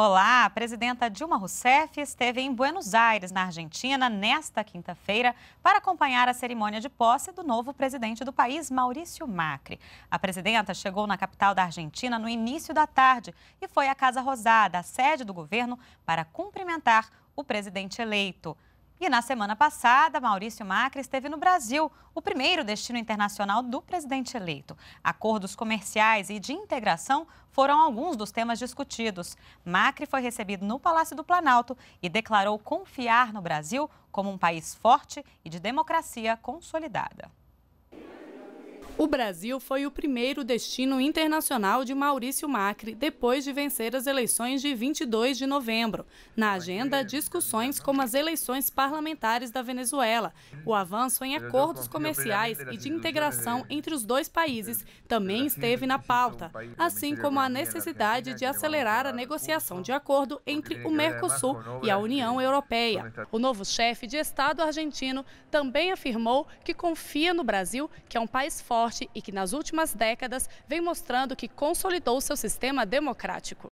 Olá, a presidenta Dilma Rousseff esteve em Buenos Aires, na Argentina, nesta quinta-feira, para acompanhar a cerimônia de posse do novo presidente do país, Maurício Macri. A presidenta chegou na capital da Argentina no início da tarde e foi à Casa Rosada, a sede do governo, para cumprimentar o presidente eleito. E na semana passada, Maurício Macri esteve no Brasil, o primeiro destino internacional do presidente eleito. Acordos comerciais e de integração foram alguns dos temas discutidos. Macri foi recebido no Palácio do Planalto e declarou confiar no Brasil como um país forte e de democracia consolidada. O Brasil foi o primeiro destino internacional de Maurício Macri depois de vencer as eleições de 22 de novembro. Na agenda, discussões como as eleições parlamentares da Venezuela, o avanço em acordos comerciais e de integração entre os dois países também assim, esteve na pauta, assim como a necessidade de acelerar a negociação de acordo entre o é, Mercosul e a é União Europeia. O novo chefe de Estado argentino também afirmou que confia no Brasil, que é um país forte forte e que nas últimas décadas vem mostrando que consolidou seu sistema democrático.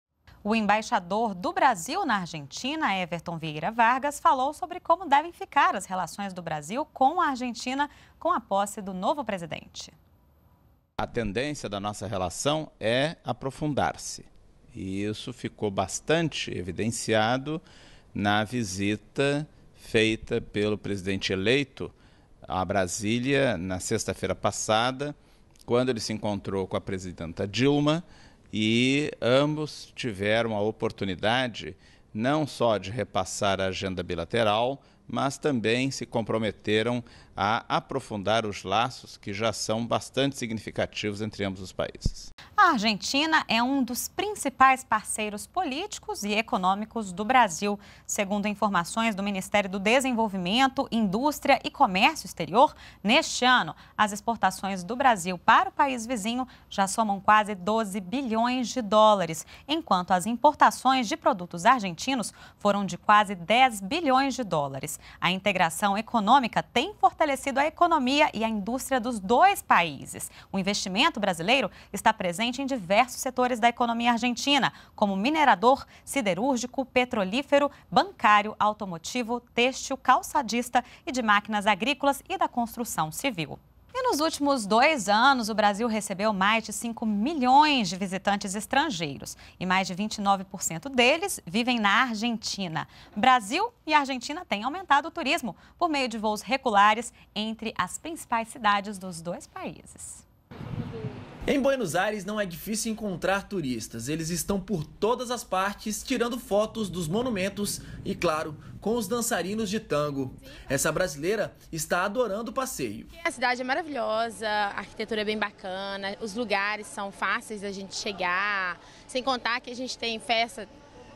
O embaixador do Brasil na Argentina, Everton Vieira Vargas, falou sobre como devem ficar as relações do Brasil com a Argentina com a posse do novo presidente. A tendência da nossa relação é aprofundar-se. E isso ficou bastante evidenciado na visita feita pelo presidente eleito a Brasília na sexta-feira passada, quando ele se encontrou com a presidenta Dilma e ambos tiveram a oportunidade não só de repassar a agenda bilateral, mas também se comprometeram a aprofundar os laços que já são bastante significativos entre ambos os países. A Argentina é um dos principais parceiros políticos e econômicos do Brasil, segundo informações do Ministério do Desenvolvimento, Indústria e Comércio Exterior. Neste ano, as exportações do Brasil para o país vizinho já somam quase 12 bilhões de dólares, enquanto as importações de produtos argentinos foram de quase 10 bilhões de dólares. A integração econômica tem fortalecido fortalecido a economia e a indústria dos dois países. O investimento brasileiro está presente em diversos setores da economia argentina, como minerador, siderúrgico, petrolífero, bancário, automotivo, têxtil, calçadista e de máquinas agrícolas e da construção civil nos últimos dois anos, o Brasil recebeu mais de 5 milhões de visitantes estrangeiros e mais de 29% deles vivem na Argentina. Brasil e Argentina têm aumentado o turismo por meio de voos regulares entre as principais cidades dos dois países. Em Buenos Aires não é difícil encontrar turistas, eles estão por todas as partes tirando fotos dos monumentos e, claro, com os dançarinos de tango. Essa brasileira está adorando o passeio. A cidade é maravilhosa, a arquitetura é bem bacana, os lugares são fáceis da gente chegar, sem contar que a gente tem festa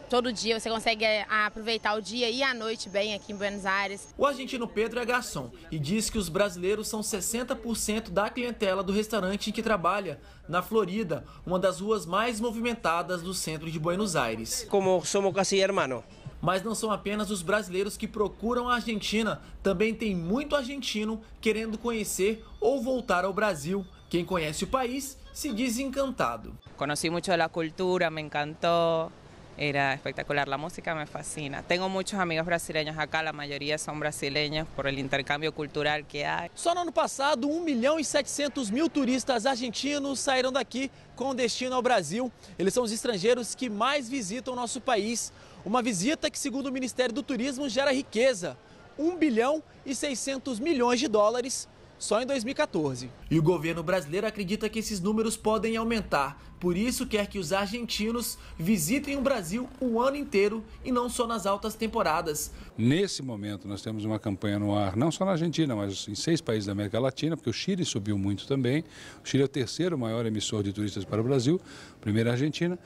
todo dia, você consegue eh, aproveitar o dia e a noite bem aqui em Buenos Aires. O argentino Pedro é garçom e diz que os brasileiros são 60% da clientela do restaurante em que trabalha, na Florida, uma das ruas mais movimentadas do centro de Buenos Aires. Como somos casi hermano. Mas não são apenas os brasileiros que procuram a Argentina, também tem muito argentino querendo conhecer ou voltar ao Brasil. Quem conhece o país se diz encantado. Conheci muito a cultura, me encantou era espectacular. La música me fascina. Tengo muchos amigos brasileños acá, la mayoría son brasileños por el intercambio cultural que há. Só no ano passado, 1 milhão e 700 mil turistas argentinos saíram daqui com destino ao Brasil. Eles são os estrangeiros que mais visitam o nosso país. Uma visita que, segundo o Ministério do Turismo, gera riqueza. 1 bilhão e 600 milhões de dólares só em 2014. E o governo brasileiro acredita que esses números podem aumentar, por isso quer que os argentinos visitem o Brasil o ano inteiro e não só nas altas temporadas. Nesse momento, nós temos uma campanha no ar, não só na Argentina, mas em seis países da América Latina, porque o Chile subiu muito também. O Chile é o terceiro maior emissor de turistas para o Brasil, primeiro é a Argentina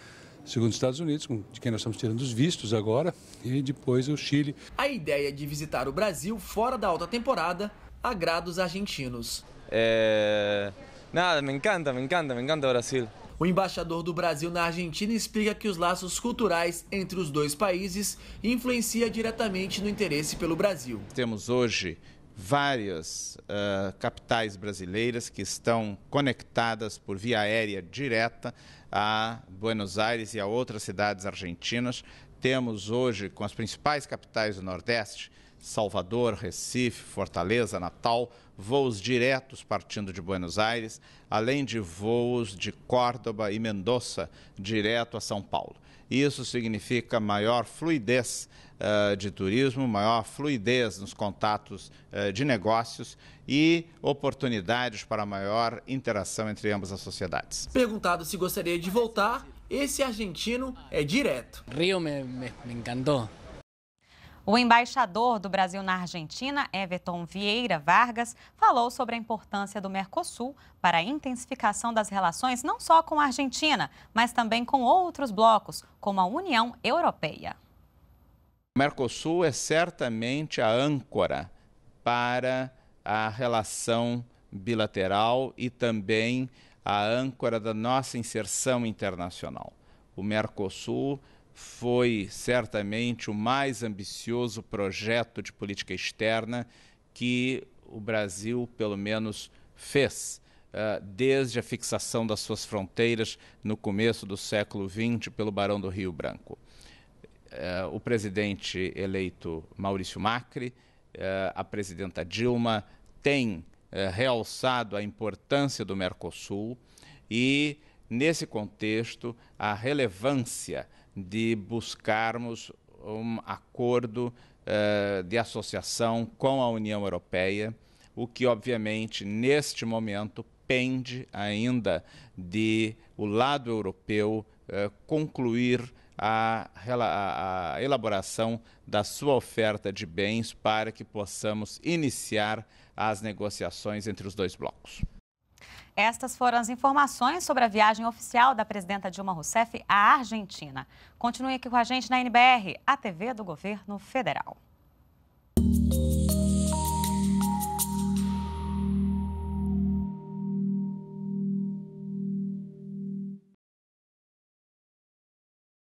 segundo os Estados Unidos, de quem nós estamos tirando os vistos agora, e depois o Chile. A ideia de visitar o Brasil fora da alta temporada agrada os argentinos. É... Nada, me encanta, me encanta, me encanta o Brasil. O embaixador do Brasil na Argentina explica que os laços culturais entre os dois países influencia diretamente no interesse pelo Brasil. Temos hoje várias uh, capitais brasileiras que estão conectadas por via aérea direta a Buenos Aires e a outras cidades argentinas. Temos hoje, com as principais capitais do Nordeste, Salvador, Recife, Fortaleza, Natal, voos diretos partindo de Buenos Aires, além de voos de Córdoba e Mendoza direto a São Paulo. Isso significa maior fluidez uh, de turismo, maior fluidez nos contatos uh, de negócios e oportunidades para maior interação entre ambas as sociedades. Perguntado se gostaria de voltar, esse argentino é direto. Rio me, me, me encantou. O embaixador do Brasil na Argentina, Everton Vieira Vargas, falou sobre a importância do Mercosul para a intensificação das relações não só com a Argentina, mas também com outros blocos, como a União Europeia. O Mercosul é certamente a âncora para a relação bilateral e também a âncora da nossa inserção internacional. O Mercosul foi certamente o mais ambicioso projeto de política externa que o Brasil, pelo menos, fez ah, desde a fixação das suas fronteiras no começo do século XX pelo Barão do Rio Branco. Ah, o presidente eleito Maurício Macri, ah, a presidenta Dilma, têm realçado a importância do Mercosul e, nesse contexto, a relevância de buscarmos um acordo uh, de associação com a União Europeia, o que, obviamente, neste momento pende ainda de o lado europeu uh, concluir a, a, a, elaboração da sua oferta de bens para que possamos iniciar as negociações entre os dois blocos. Estas foram as informações sobre a viagem oficial da presidenta Dilma Rousseff à Argentina. Continue aqui com a gente na NBR, a TV do Governo Federal.